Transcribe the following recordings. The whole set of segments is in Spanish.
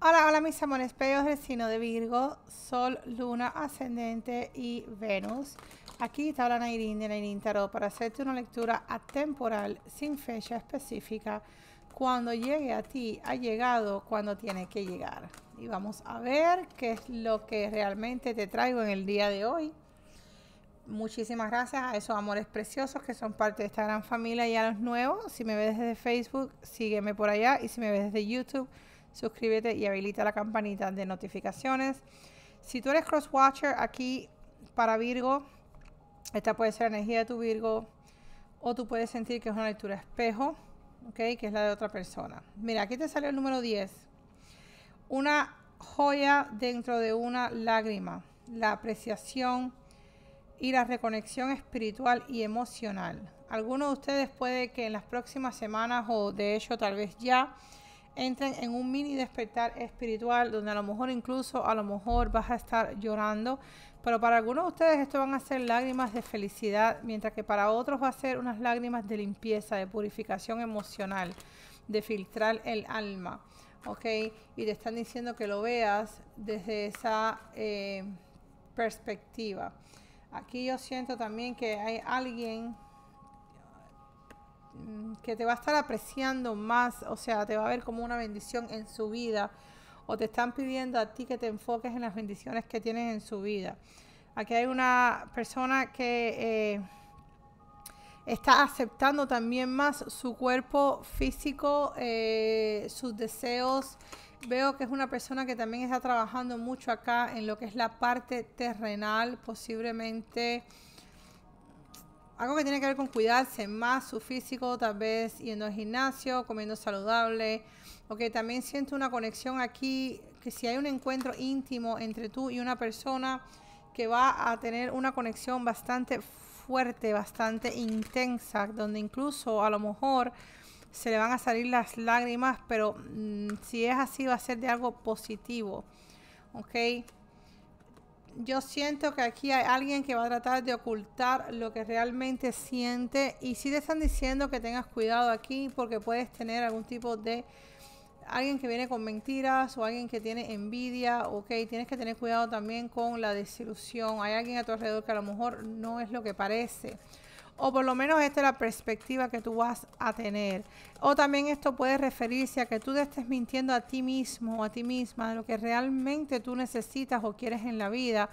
Hola, hola mis amores, pedos, del signo de Virgo, Sol, Luna, Ascendente y Venus. Aquí está la Nairín de Nairín Tarot para hacerte una lectura atemporal, sin fecha específica. Cuando llegue a ti, ha llegado cuando tiene que llegar. Y vamos a ver qué es lo que realmente te traigo en el día de hoy. Muchísimas gracias a esos amores preciosos que son parte de esta gran familia y a los nuevos. Si me ves desde Facebook, sígueme por allá. Y si me ves desde YouTube, suscríbete y habilita la campanita de notificaciones. Si tú eres crosswatcher aquí para Virgo, esta puede ser energía de tu Virgo o tú puedes sentir que es una lectura espejo, Que es la de otra persona. Mira, aquí te sale el número 10. Una joya dentro de una lágrima. La apreciación y la reconexión espiritual y emocional. Algunos de ustedes puede que en las próximas semanas o de hecho tal vez ya entren en un mini despertar espiritual donde a lo mejor incluso a lo mejor vas a estar llorando, pero para algunos de ustedes esto van a ser lágrimas de felicidad, mientras que para otros va a ser unas lágrimas de limpieza, de purificación emocional, de filtrar el alma, ¿ok? Y te están diciendo que lo veas desde esa eh, perspectiva. Aquí yo siento también que hay alguien Mm, que te va a estar apreciando más, o sea, te va a ver como una bendición en su vida, o te están pidiendo a ti que te enfoques en las bendiciones que tienes en su vida. Aquí hay una persona que eh, está aceptando también más su cuerpo físico, eh, sus deseos. Veo que es una persona que también está trabajando mucho acá en lo que es la parte terrenal, posiblemente algo que tiene que ver con cuidarse más su físico, tal vez yendo al gimnasio, comiendo saludable, Ok, también siento una conexión aquí, que si hay un encuentro íntimo entre tú y una persona, que va a tener una conexión bastante fuerte, bastante intensa, donde incluso a lo mejor se le van a salir las lágrimas, pero mm, si es así va a ser de algo positivo, ¿ok? yo siento que aquí hay alguien que va a tratar de ocultar lo que realmente siente y si te están diciendo que tengas cuidado aquí porque puedes tener algún tipo de alguien que viene con mentiras o alguien que tiene envidia, ok, tienes que tener cuidado también con la desilusión, hay alguien a tu alrededor que a lo mejor no es lo que parece o por lo menos esta es la perspectiva que tú vas a tener. O también esto puede referirse a que tú te estés mintiendo a ti mismo o a ti misma de lo que realmente tú necesitas o quieres en la vida.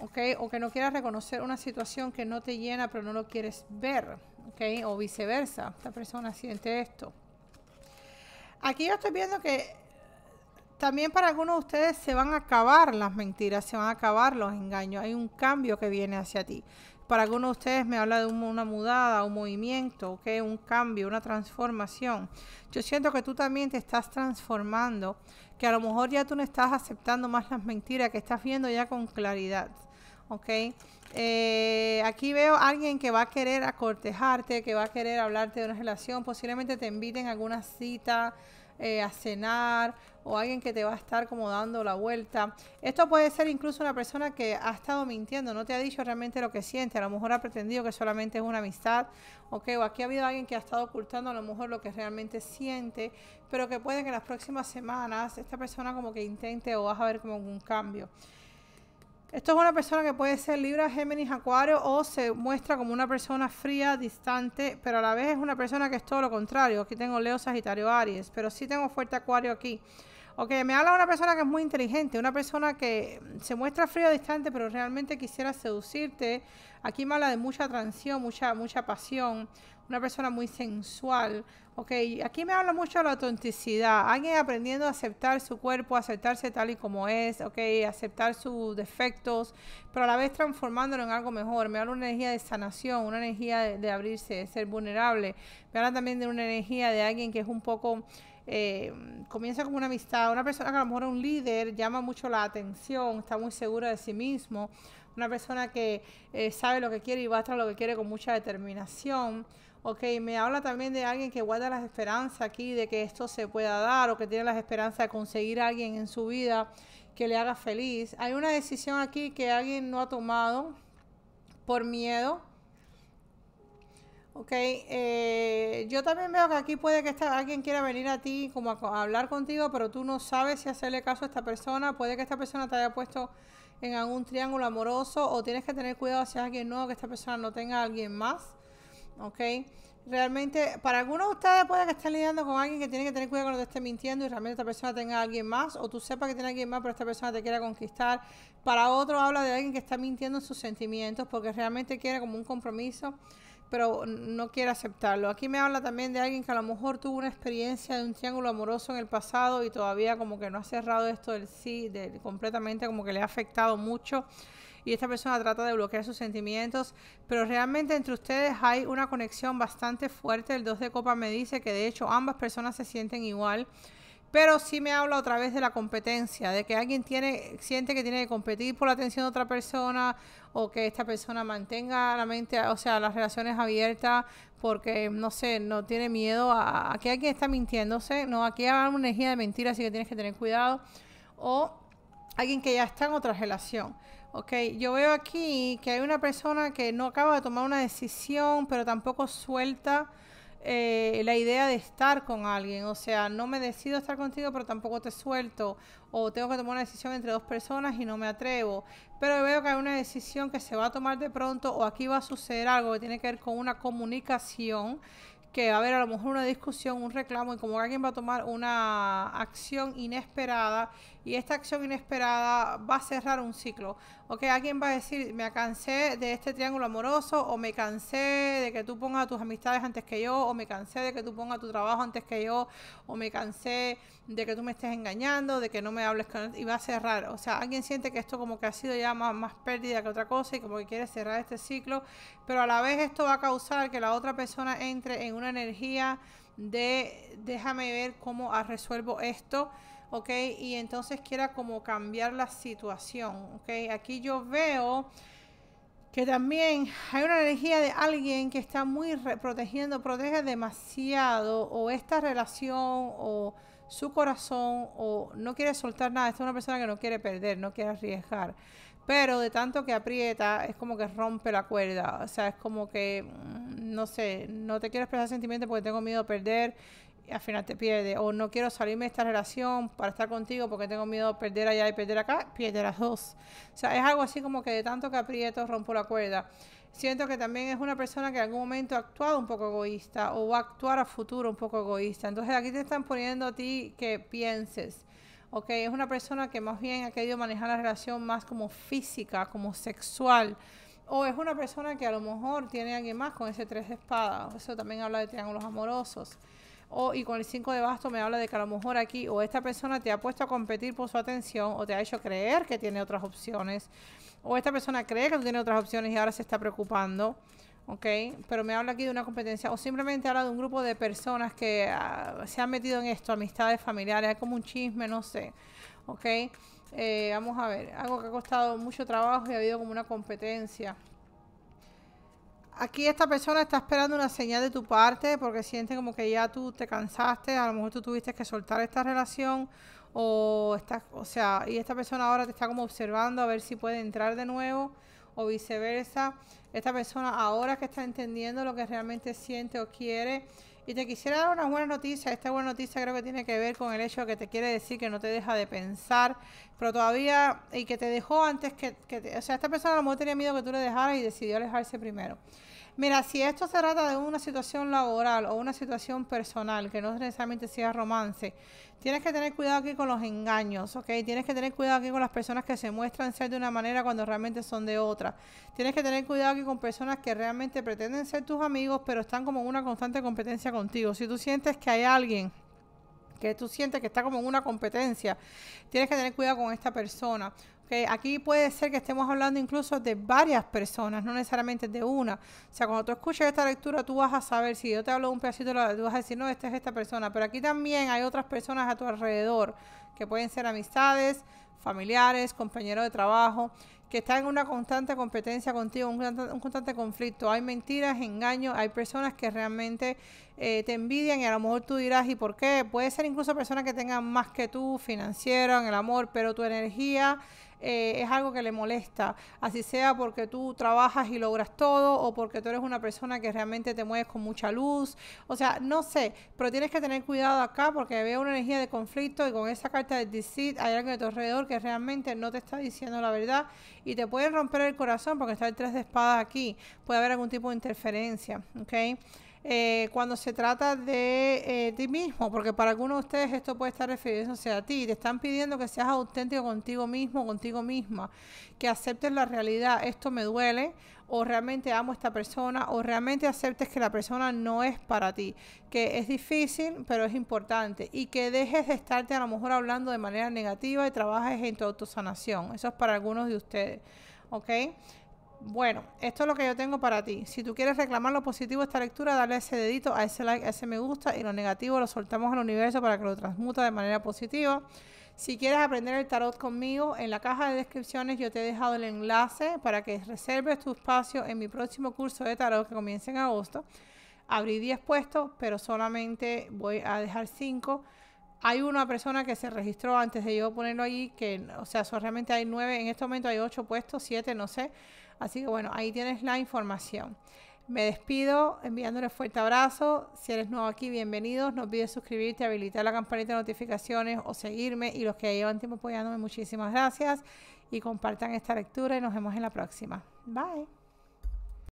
¿ok? O que no quieras reconocer una situación que no te llena pero no lo quieres ver. O viceversa, esta persona siente esto. Aquí yo estoy viendo que también para algunos de ustedes se van a acabar las mentiras, se van a acabar los engaños. Hay un cambio que viene hacia ti. Para algunos de ustedes me habla de una mudada, un movimiento, un cambio, una transformación. Yo siento que tú también te estás transformando, que a lo mejor ya tú no estás aceptando más las mentiras, que estás viendo ya con claridad. ¿ok? Eh, aquí veo a alguien que va a querer acortejarte, que va a querer hablarte de una relación, posiblemente te inviten a alguna cita, eh, a cenar o alguien que te va a estar como dando la vuelta. Esto puede ser incluso una persona que ha estado mintiendo, no te ha dicho realmente lo que siente, a lo mejor ha pretendido que solamente es una amistad, o aquí ha habido alguien que ha estado ocultando a lo mejor lo que realmente siente, pero que puede que en las próximas semanas esta persona como que intente o vas a ver como un cambio. Esto es una persona que puede ser Libra, Géminis, Acuario o se muestra como una persona fría, distante, pero a la vez es una persona que es todo lo contrario. Aquí tengo Leo, Sagitario, Aries, pero sí tengo fuerte Acuario aquí. Ok, me habla una persona que es muy inteligente, una persona que se muestra frío distante, pero realmente quisiera seducirte. Aquí me habla de mucha transición, mucha, mucha pasión, una persona muy sensual. Ok, aquí me habla mucho de la autenticidad, alguien aprendiendo a aceptar su cuerpo, aceptarse tal y como es, ok, aceptar sus defectos, pero a la vez transformándolo en algo mejor. Me habla una energía de sanación, una energía de, de abrirse, de ser vulnerable. Me habla también de una energía de alguien que es un poco eh, comienza con una amistad, una persona que a lo mejor es un líder, llama mucho la atención, está muy segura de sí mismo, una persona que eh, sabe lo que quiere y va tras lo que quiere con mucha determinación. Ok, me habla también de alguien que guarda las esperanzas aquí, de que esto se pueda dar o que tiene las esperanzas de conseguir a alguien en su vida que le haga feliz. Hay una decisión aquí que alguien no ha tomado por miedo Ok, eh, yo también veo que aquí puede que esta, alguien quiera venir a ti como a, hablar contigo, pero tú no sabes si hacerle caso a esta persona. Puede que esta persona te haya puesto en algún triángulo amoroso o tienes que tener cuidado si es alguien nuevo, que esta persona no tenga a alguien más. Ok, realmente para algunos de ustedes puede que estén lidiando con alguien que tiene que tener cuidado que no te esté mintiendo y realmente esta persona tenga a alguien más o tú sepas que tiene a alguien más pero esta persona te quiera conquistar. Para otros habla de alguien que está mintiendo en sus sentimientos porque realmente quiere como un compromiso pero no quiere aceptarlo. Aquí me habla también de alguien que a lo mejor tuvo una experiencia de un triángulo amoroso en el pasado y todavía como que no ha cerrado esto del sí, completamente como que le ha afectado mucho. Y esta persona trata de bloquear sus sentimientos, pero realmente entre ustedes hay una conexión bastante fuerte. El 2 de copa me dice que de hecho ambas personas se sienten igual pero sí me habla otra vez de la competencia, de que alguien tiene, siente que tiene que competir por la atención de otra persona o que esta persona mantenga la mente, o sea, las relaciones abiertas porque, no sé, no tiene miedo a, que alguien está mintiéndose, no, aquí hay una energía de mentira, así que tienes que tener cuidado, o alguien que ya está en otra relación. Ok, yo veo aquí que hay una persona que no acaba de tomar una decisión, pero tampoco suelta eh, la idea de estar con alguien. O sea, no me decido estar contigo, pero tampoco te suelto. O tengo que tomar una decisión entre dos personas y no me atrevo. Pero veo que hay una decisión que se va a tomar de pronto o aquí va a suceder algo que tiene que ver con una comunicación que va a haber a lo mejor una discusión, un reclamo y como alguien va a tomar una acción inesperada y esta acción inesperada va a cerrar un ciclo. Ok, alguien va a decir, me cansé de este triángulo amoroso, o me cansé de que tú pongas a tus amistades antes que yo, o me cansé de que tú pongas tu trabajo antes que yo, o me cansé de que tú me estés engañando, de que no me hables con... y va a cerrar. O sea, alguien siente que esto como que ha sido ya más, más pérdida que otra cosa y como que quiere cerrar este ciclo, pero a la vez esto va a causar que la otra persona entre en una energía de déjame ver cómo resuelvo esto ¿ok? Y entonces quiera como cambiar la situación, ¿ok? Aquí yo veo que también hay una energía de alguien que está muy protegiendo, protege demasiado o esta relación o su corazón o no quiere soltar nada. Esta es una persona que no quiere perder, no quiere arriesgar. Pero de tanto que aprieta, es como que rompe la cuerda. O sea, es como que, mm, no sé, no te quiero expresar sentimientos porque tengo miedo a perder al final te pierde. O no quiero salirme de esta relación para estar contigo porque tengo miedo de perder allá y perder acá, pierde las dos. O sea, es algo así como que de tanto que aprieto rompo la cuerda. Siento que también es una persona que en algún momento ha actuado un poco egoísta o va a actuar a futuro un poco egoísta. Entonces aquí te están poniendo a ti que pienses. Ok, es una persona que más bien ha querido manejar la relación más como física, como sexual o es una persona que a lo mejor tiene a alguien más con ese tres de espadas. Eso también habla de triángulos amorosos. O, y con el 5 de basto me habla de que a lo mejor aquí o esta persona te ha puesto a competir por su atención o te ha hecho creer que tiene otras opciones. O esta persona cree que tiene otras opciones y ahora se está preocupando. ¿ok? Pero me habla aquí de una competencia o simplemente habla de un grupo de personas que ah, se han metido en esto, amistades familiares, hay como un chisme, no sé, ¿ok? Eh, vamos a ver, algo que ha costado mucho trabajo y ha habido como una competencia aquí esta persona está esperando una señal de tu parte porque siente como que ya tú te cansaste, a lo mejor tú tuviste que soltar esta relación o está, o sea, y esta persona ahora te está como observando a ver si puede entrar de nuevo o viceversa. Esta persona ahora que está entendiendo lo que realmente siente o quiere, y te quisiera dar una buena noticia. Esta buena noticia creo que tiene que ver con el hecho que te quiere decir que no te deja de pensar, pero todavía, y que te dejó antes que, o sea, esta persona a lo mejor tenía miedo que tú le dejaras y decidió alejarse primero. Mira, si esto se trata de una situación laboral o una situación personal, que no necesariamente sea romance, tienes que tener cuidado aquí con los engaños, ¿ok? Tienes que tener cuidado aquí con las personas que se muestran ser de una manera cuando realmente son de otra. Tienes que tener cuidado aquí con personas que realmente pretenden ser tus amigos, pero están como en una constante competencia contigo. Si tú sientes que hay alguien que tú sientes que está como en una competencia, tienes que tener cuidado con esta persona. Aquí puede ser que estemos hablando incluso de varias personas, no necesariamente de una. O sea, cuando tú escuches esta lectura, tú vas a saber, si yo te hablo de un pedacito, tú vas a decir, no, esta es esta persona. Pero aquí también hay otras personas a tu alrededor, que pueden ser amistades, familiares, compañeros de trabajo que está en una constante competencia contigo, un, constante conflicto. Hay mentiras, engaños, hay personas que realmente eh, te envidian y a lo mejor tú dirás, ¿y por qué? Puede ser incluso personas que tengan más que tú, financiero, en el amor, pero tu energía eh, es algo que le molesta, así sea porque tú trabajas y logras todo o porque tú eres una persona que realmente te mueves con mucha luz, o sea, no sé, pero tienes que tener cuidado acá porque veo una energía de conflicto y con esa carta de deceit hay alguien de tu alrededor que realmente no te está diciendo la verdad y te puede romper el corazón porque está el tres de espadas aquí, puede haber algún tipo de interferencia, ¿ok? Eh, cuando se trata de eh, ti mismo, porque para algunos de ustedes esto puede estar refiriéndose a ti, te están pidiendo que seas auténtico contigo mismo, contigo misma, que aceptes la realidad, esto me duele, o realmente amo a esta persona, o realmente aceptes que la persona no es para ti, que es difícil, pero es importante, y que dejes de estarte a lo mejor hablando de manera negativa y trabajes en tu autosanación, eso es para algunos de ustedes, ¿ok? Bueno, esto es lo que yo tengo para ti. Si tú quieres reclamar lo positivo de esta lectura, dale ese dedito, a ese like, a ese me gusta y lo negativo lo soltamos al universo para que lo transmuta de manera positiva. Si quieres aprender el tarot conmigo, en la caja de descripciones yo te he dejado el enlace para que reserves tu espacio en mi próximo curso de tarot que comienza en agosto. Abrí 10 puestos, pero solamente voy a dejar 5 hay una persona que se registró antes de yo ponerlo allí, que, o sea, realmente hay nueve, en este momento hay ocho puestos, siete, no sé. Así que bueno, ahí tienes la información. Me despido enviándoles fuerte abrazo. Si eres nuevo aquí, bienvenidos. No olvides suscribirte, habilitar la campanita de notificaciones o seguirme. Y los que llevan tiempo apoyándome, muchísimas gracias. Y compartan esta lectura y nos vemos en la próxima. Bye.